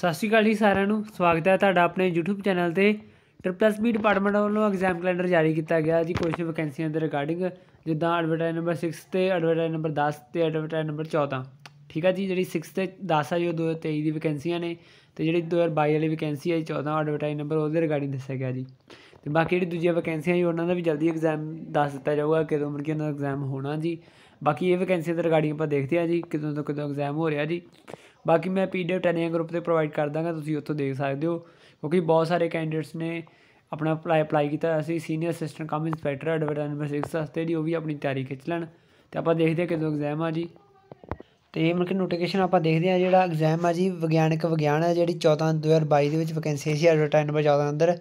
ਸਤਿ ਸ਼੍ਰੀ ਅਕਾਲ ਜੀ ਸਾਰਿਆਂ ਨੂੰ ਸਵਾਗਤ ਹੈ ਤੁਹਾਡਾ ਆਪਣੇ YouTube ਚੈਨਲ ਤੇ ਟ੍ਰਿਪਲ ਐਸ ਬੀ ਡਿਪਾਰਟਮੈਂਟ ਵੱਲੋਂ ਐਗਜ਼ਾਮ ਕੈਲੰਡਰ ਜਾਰੀ ਕੀਤਾ ਗਿਆ ਜੀ ਕੁਝ ਵੈਕੈਂਸੀਆਂ ਦੇ ਰਿਗਾਰਡਿੰਗ ਜਿੱਦਾਂ ਐਡਵਰਟਾਈਜ਼ ਨੰਬਰ 6 ਤੇ ਐਡਵਰਟਾਈਜ਼ ਨੰਬਰ 10 ਤੇ ਐਡਵਰਟਾਈਜ਼ ਨੰਬਰ 14 ਠੀਕ ਹੈ ਜੀ ਜਿਹੜੀ 6 ਤੇ 10 ਆ ਜੀ 2023 ਦੀ ਵੈਕੈਂਸੀਆਂ ਨੇ ਤੇ ਜਿਹੜੀ 2022 ਵਾਲੀ ਵੈਕੈਂਸੀ ਹੈ 14 ਐਡਵਰਟਾਈਜ਼ ਨੰਬਰ ਉਹਦੇ ਰਿਗਾਰਡਿੰਗ ਦੱਸਿਆ ਗਿਆ ਜੀ ਤੇ ਬਾਕੀ ਜਿਹੜੀ ਦੂਜੀਆਂ ਵੈਕੈਂਸੀਆਂ ਜੀ ਉਹਨਾਂ ਦਾ ਵੀ ਜਲਦੀ ਐਗਜ਼ਾਮ ਦੱਸ ਦਿੱਤਾ ਜਾਊਗਾ ਕਿਦੋਂ ਮਿਲ ਕੇ ਉਹਨਾਂ ਦਾ ਐਗਜ਼ਾਮ ਹੋਣਾ ਜੀ ਬਾਕੀ ਇਹ ਵੈਕੈਂਸੀ ਦੇ ਰਿਗਾਰਡਿੰਗ ਆਪਾਂ ਦੇਖਦੇ ਆ ਜੀ ਕਿਦੋਂ ਤੋਂ ਕਿਦੋਂ ਐਗਜ਼ਾਮ ਹੋ ਰਿਹਾ ਜੀ ਬਾਕੀ ਮੈਂ ਪੀਡੀਐਫ ਟੈਨੀਆ ਗਰੁੱਪ ਤੇ ਪ੍ਰੋਵਾਈਡ ਕਰ ਦਾਂਗਾ ਤੁਸੀਂ ਉੱਥੋਂ ਦੇਖ ਸਕਦੇ ਹੋ ਕਿਉਂਕਿ ਬਹੁਤ ਸਾਰੇ ਕੈਂਡੀਡੇਟਸ ਨੇ ਆਪਣਾ ਅਪਲਾਈ ਅਪਲਾਈ ਕੀਤਾ ਅਸੀਂ senior assistant cum inspector advertisement 6 ਵਾਸਤੇ ਦੀ ਉਹ ਵੀ ਆਪਣੀ ਤਿਆਰੀ ਖਿੱਚ ਲੈਣ ਤੇ ਆਪਾਂ ਦੇਖਦੇ ਹਾਂ ਕਿਦੋਂ ਐਗਜ਼ਾਮ ਆ ਜੀ ਤੇ ਮਨ ਕੇ ਨੋਟੀਫਿਕੇਸ਼ਨ ਆਪਾਂ ਦੇਖਦੇ ਹਾਂ ਜਿਹੜਾ ਐਗਜ਼ਾਮ ਆ ਜੀ ਵਿਗਿਆਨਕ ਵਿਗਿਆਨ ਹੈ ਜਿਹੜੀ 14 2022 ਦੇ ਵਿੱਚ ਵੈਕੈਂਸੀ ਸੀ ਐਡਵਰਟਾਈਜ਼ਮੈਂਟ ਨੰਬਰ 14 ਅੰਦਰ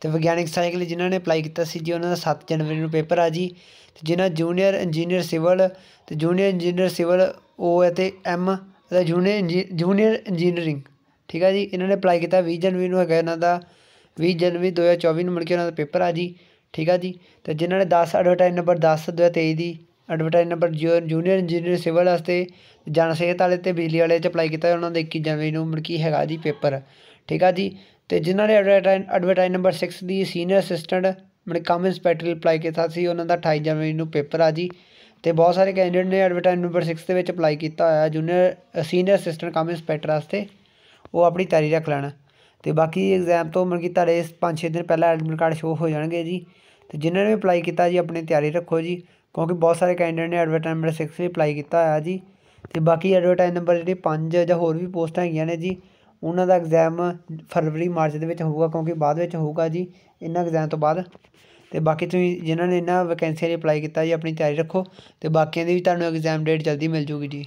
ਤੇ ਵਿਗਿਆਨਿਕ ਸਾਇੰਸ ਲਈ ਜਿਨ੍ਹਾਂ ਨੇ ਅਪਲਾਈ ਕੀਤਾ ਸੀ ਜੀ ਉਹਨਾਂ ਦਾ 7 ਜਨਵਰੀ ਨੂੰ ਪੇਪਰ ਆ ਜੀ ਤੇ ਜਿਨ੍ਹਾਂ ਜੂਨੀਅਰ ਇੰਜੀਨੀਅਰ ਸਿਵਲ ਤੇ ਜੂਨੀਅਰ ਇੰਜੀਨੀਅਰ ਸਿਵਲ ਓ ਅਤੇ ਐਮ ਅਤੇ ਜੂਨੀਅਰ ਇੰਜੀ ਜੂਨੀਅਰ ਇੰਜੀਨੀਅਰਿੰਗ ਠੀਕ ਹੈ ਜੀ ਇਹਨਾਂ ਨੇ ਅਪਲਾਈ ਕੀਤਾ ਵੀਹ ਜਨਵਰੀ ਨੂੰ ਹੈਗਾ ਇਹਨਾਂ ਦਾ ਵੀਹ ਜਨਵਰੀ ਦੋ ਹਜ਼ਾਰ ਚੌਵੀ ਨੂੰ ਮਿਲ ਕੇ ਉਹਨਾਂ ਦਾ ਪੇਪਰ ਆ ਜੀ ਠੀਕ ਆ ਜੀ ਅਤੇ ਜਿਨ੍ਹਾਂ ਨੇ ਦਸ ਐਡਵਰਟਾਈਜ਼ ਨੰਬਰ ਦਸ ਦੋ ਹਜ਼ਾਰ ਤੇਈ ਦੀ ਐਡਵਰਟਾਈਜ਼ ਨੰਬਰ ਜੂ ਜੂਨੀਅਰ ਇੰਜੀਨੀਅਰ ਸਿਵਲ ਵਾਸਤੇ ਜਨ ਸਿਹਤ ਵਾਲੇ ਅਤੇ ਬਿਜਲੀ ਵਾਲੇ 'ਚ ਅਪਲਾਈ ਕੀਤਾ ਉਹਨਾਂ ਦਾ ਇੱਕੀ ਜਨਵਰੀ ਨੂੰ ਮਿਲ ਕੇ ਹੈਗਾ ਜੀ ਪੇਪਰ ਠੀਕ ਆ ਜੀ ਅਤੇ ਜਿਨ੍ਹਾਂ ਨੇ ਐਡਵਰਟਾਈਜ਼ ਐਡਵਰਟਾਈਜ਼ ਨੰਬਰ ਸਿਕਸ ਦੀ ਸੀਨੀਅਰ ਅਸਿਸਟੈਂਟ ਮਤਲਬ ਕੰਮ ਇੰਸਪੈਕਟਰ ਅਪਲਾਈ ਕੀਤਾ ਸੀ ਉਹਨਾਂ ਦਾ ਅਠਾਈ ਜਨਵਰੀ ਨੂੰ ਪੇਪਰ ਆ ਜੀ ਤੇ ਬਹੁਤ ਸਾਰੇ ਕੈਂਡੀਡੇਟ ਨੇ ਐਡਵਰਟਾਈਜ਼ ਨੰਬਰ 6 ਦੇ ਵਿੱਚ ਅਪਲਾਈ ਕੀਤਾ ਹੋਇਆ junior senior assistant cum inspector ਵਾਸਤੇ ਉਹ ਆਪਣੀ ਤਿਆਰੀ ਰੱਖ ਲੈਣਾ ਤੇ ਬਾਕੀ ਐਗਜ਼ਾਮ ਤੋਂ ਮਨ ਕੀ ਤੁਹਾਡੇ 5-6 ਦਿਨ ਪਹਿਲਾਂ ਐਡਮਿਟ ਕਾਰਡ ਸ਼ੋ ਹੋ ਜਾਣਗੇ ਜੀ ਤੇ ਜਿਨ੍ਹਾਂ ਨੇ ਅਪਲਾਈ ਕੀਤਾ ਜੀ ਆਪਣੀ ਤਿਆਰੀ ਰੱਖੋ ਜੀ ਕਿਉਂਕਿ ਬਹੁਤ ਸਾਰੇ ਕੈਂਡੀਡੇਟ ਨੇ ਐਡਵਰਟਾਈਜ਼ ਨੰਬਰ 6 ਵੀ ਅਪਲਾਈ ਕੀਤਾ ਹੋਇਆ ਜੀ ਤੇ ਬਾਕੀ ਐਡਵਰਟਾਈਜ਼ ਨੰਬਰ ਜਿਹੜੇ 5 ਜਾਂ ਹੋਰ ਵੀ ਪੋਸਟਾਂ ਹੈਗੀਆਂ ਨੇ ਜੀ ਉਹਨਾਂ ਦਾ ਐਗਜ਼ਾਮ ਫਰਵਰੀ ਮਾਰਚ ਦੇ ਵਿੱਚ ਹੋਊਗਾ ਕਿਉਂਕਿ ਬਾਅਦ ਵਿੱਚ ਹੋਊਗਾ ਜੀ ਇਹਨਾਂ ਐਗਜ਼ਾਮ ਤੋਂ ਬਾਅਦ ਤੇ ਬਾਕੀ ਤੁਸੀਂ ਜਿਨ੍ਹਾਂ ਨੇ ਇਹਨਾਂ ਵੈਕੈਂਸੀਆਂ ਲਈ ਅਪਲਾਈ ਕੀਤਾ ਜੀ ਆਪਣੀ ਤਿਆਰੀ ਰੱਖੋ ਤੇ ਬਾਕੀਆਂ ਦੀ ਵੀ ਤੁਹਾਨੂੰ ਐਗਜ਼ਾਮ ਡੇਟ ਜਲਦੀ ਮਿਲ ਜੂਗੀ ਜੀ